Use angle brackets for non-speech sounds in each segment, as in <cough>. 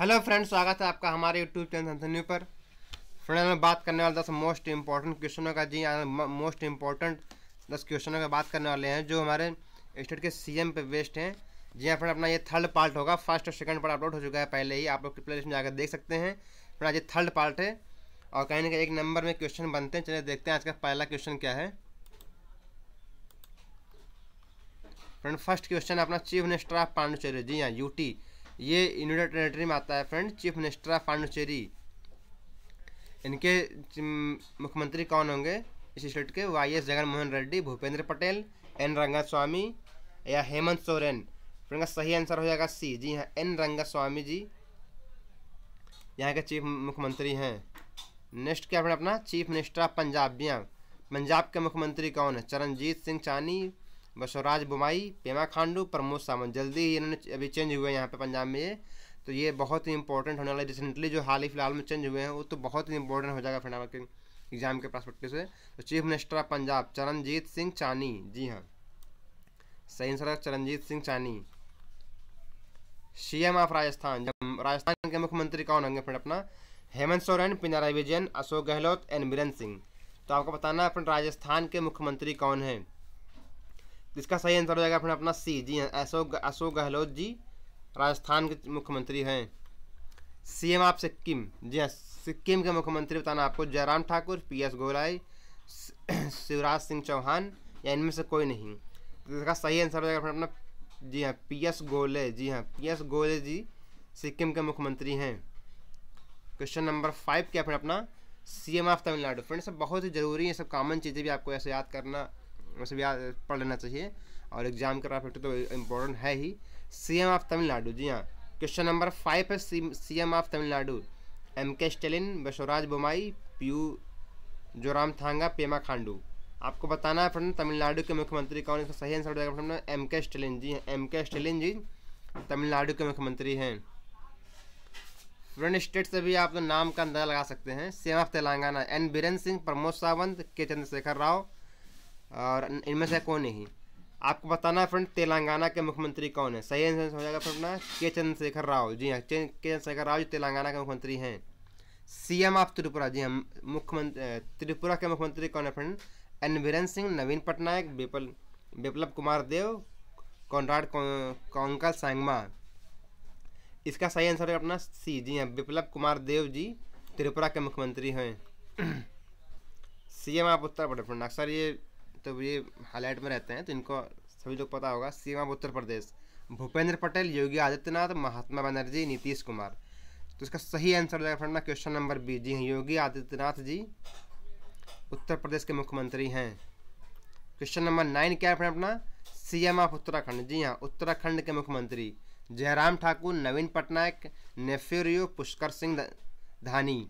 hello friend स्वागत है आपका हमारे यूट्यूब चैनल धन्यू पर फ्रेंड मैं बात करने वाला दस मोस्ट इंपॉर्टेंट क्वेश्चनों का जी हाँ, मोस्ट इंपॉर्टेंट दस क्वेश्चनों का बात करने वाले हैं जो हमारे स्टेट के सीएम पे वेस्ट हैं जी हाँ फ्रेंड अपना ये थर्ड पार्ट होगा फर्स्ट और सेकंड पार्ट अपलोड हो चुका है पहले ही आप लोग प्ले लिस्ट में जाकर देख सकते हैं फ्रेंड आज ये थर्ड पार्ट है और कहीं ना कहीं एक नंबर में क्वेश्चन बनते हैं चलिए देखते हैं आज का पहला क्वेश्चन क्या है फ्रेंड फर्स्ट क्वेश्चन अपना चीफ मिनिस्टर ऑफ पांडुचेरी जी हाँ यूटी ये यूनिटेड टेरेटरी में आता है friend chief minister of Pondicherry इनके मुख्यमंत्री कौन होंगे इस स्टेट के Y S Jagan Mohan Reddy Bhupendra Patel N Rangaswamy या हेमंत सोरेन फ्रेंड का सही आंसर हो जाएगा सी जी हाँ एन रंगा स्वामी जी यहाँ के चीफ मुख्यमंत्री हैं नेक्स्ट क्या फ्रेंड अपना chief minister of Punjab Punjab के मुख्यमंत्री कौन है चरणजीत सिंह चानी बसवराज बुमाई पेमा खांडू प्रमोद सावंत जल्दी ही इन्होंने अभी चेंज हुए हैं यहाँ पे पंजाब में ये तो ये बहुत ही इंपॉर्टेंट होने वाला है रिसेंटली जो हाल ही फिलहाल में चेंज हुए हैं वो तो बहुत ही इंपॉर्टेंट हो जाएगा फिलहाल के एग्जाम के प्रस्पेक्टिव से तो chief minister of Punjab Charanjit Singh Channi जी हाँ सही आंसर है चरणजीत सिंह चानी सीएम ऑफ राजस्थान राजस्थान के मुख्यमंत्री कौन होंगे फ्रेंड अपना हेमंत सोरेन पिनाराई विजयन अशोक गहलोत एंड बीरन सिंह तो आपको बताना है अपने राजस्थान के मुख्यमंत्री कौन हैं इसका सही आंसर हो जाएगा फिर अपना सी जी अशोक अशोक गहलोत जी राजस्थान के मुख्यमंत्री हैं सीएम आप सिक्किम जी हाँ सिक्किम के मुख्यमंत्री बताना आपको जयराम ठाकुर पी एस गोलाई शिवराज सिंह चौहान या इनमें से कोई नहीं तो इसका सही आंसर हो जाएगा फिर अपना जी हाँ पी एस गोले जी हाँ पी एस गोले जी सिक्किम के मुख्यमंत्री हैं क्वेश्चन नंबर फाइव क्या फिर अपना C M of Tamil Nadu friends बहुत ही ज़रूरी है सब कॉमन चीज़ें भी आपको ऐसे याद करना वैसे भी पढ़ लेना चाहिए और एग्जाम का फिफ्टी तो इम्पोर्टेंट है ही सी एम ऑफ तमिलनाडु जी हाँ क्वेश्चन नंबर फाइव है C M of Tamil Nadu M K Stalin Bommai Bommai Pu Zoramthanga Pema Khandu आपको बताना है फ्रेंड तमिलनाडु के मुख्यमंत्री कौन इसका सही आंसर हो जाएगा friend M K Stalin ji M K Stalin ji Tamil Nadu के मुख्यमंत्री हैं फ्रेंड स्टेट से भी आप तो नाम का अंदाजा लगा सकते हैं CM of Telangana N Biren Singh Pramod Sawant K Chandrashekar Rao और इनमें से कौन नहीं आपको बताना है फ्रेंड तेलंगाना के मुख्यमंत्री कौन है सही आंसर हो जाएगा फ्रेंड अपना के चंद्रशेखर राव जी हाँ के चंद्रशेखर राव जी तेलंगाना के मुख्यमंत्री हैं सीएम ऑफ त्रिपुरा जी हम हाँ, मुख्यमंत्री त्रिपुरा के मुख्यमंत्री कौन है फ्रेंड एनवीरन सिंह नवीन पटनायक विपल विप्लव कुमार देव कॉन्राड कौंकल सांगमा इसका सही आंसर है अपना सी जी हाँ विप्लव कुमार देव जी त्रिपुरा के मुख्यमंत्री हैं सीएम <clears throat> आप उत्तर प्रदेश अक्सर ये तो ये हाईलाइट में रहते हैं तो इनको सभी लोग पता होगा सीमा उत्तर प्रदेश भूपेंद्र पटेल योगी आदित्यनाथ महात्मा बनर्जी नीतीश कुमार तो इसका सही आंसर हो जाएगा फ्रेंड ना क्वेश्चन नंबर बी जी हैं हाँ, योगी आदित्यनाथ जी उत्तर प्रदेश के मुख्यमंत्री हैं क्वेश्चन नंबर नाइन क्या है फ्रेंड अपना सीएम ऑफ उत्तराखंड जी हाँ उत्तराखंड के मुख्यमंत्री जयराम ठाकुर नवीन पटनायक नेफ्यूरियो पुष्कर सिंह धानी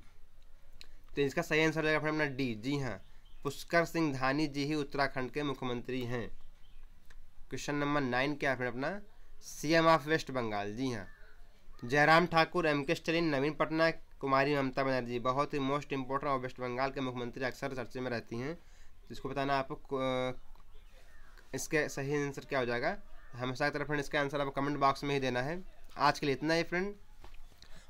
तो इसका सही आंसर हो जाएगा फ्रेंड अपना डी जी हाँ पुष्कर सिंह धानी जी ही उत्तराखंड के मुख्यमंत्री हैं क्वेश्चन नंबर नाइन क्या है अपना सीएम ऑफ वेस्ट बंगाल जी हाँ जयराम ठाकुर एम के स्टेलिन नवीन पटना कुमारी ममता बनर्जी बहुत ही मोस्ट इम्पोर्टेंट और वेस्ट बंगाल के मुख्यमंत्री अक्सर चर्चे में रहती हैं इसको बताना आपको इसके सही आंसर क्या हो जाएगा हमेशा की तरफ फ्रेंड इसका आंसर आपको कमेंट बॉक्स में ही देना है आज के लिए इतना ही फ्रेंड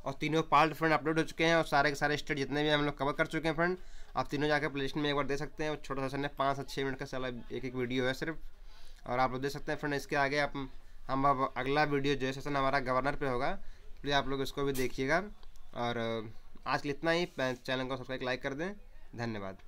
और तीनों पार्ट फ्रेंड अपलोड हो चुके हैं और सारे के सारे स्टेट जितने भी हम लोग कवर कर चुके हैं फ्रेंड आप तीनों जाकर प्ले में एक बार दे सकते हैं छोटा सा सर पाँच से छः मिनट का चला एक एक वीडियो है सिर्फ और आप लोग दे सकते हैं फ्रेंड इसके आगे आप हम अब अगला वीडियो जो है सेशन हमारा गवर्नर पे होगा प्लीज़ तो आप लोग इसको भी देखिएगा और आज के लिए इतना ही चैनल को सब्सक्राइब लाइक कर दें धन्यवाद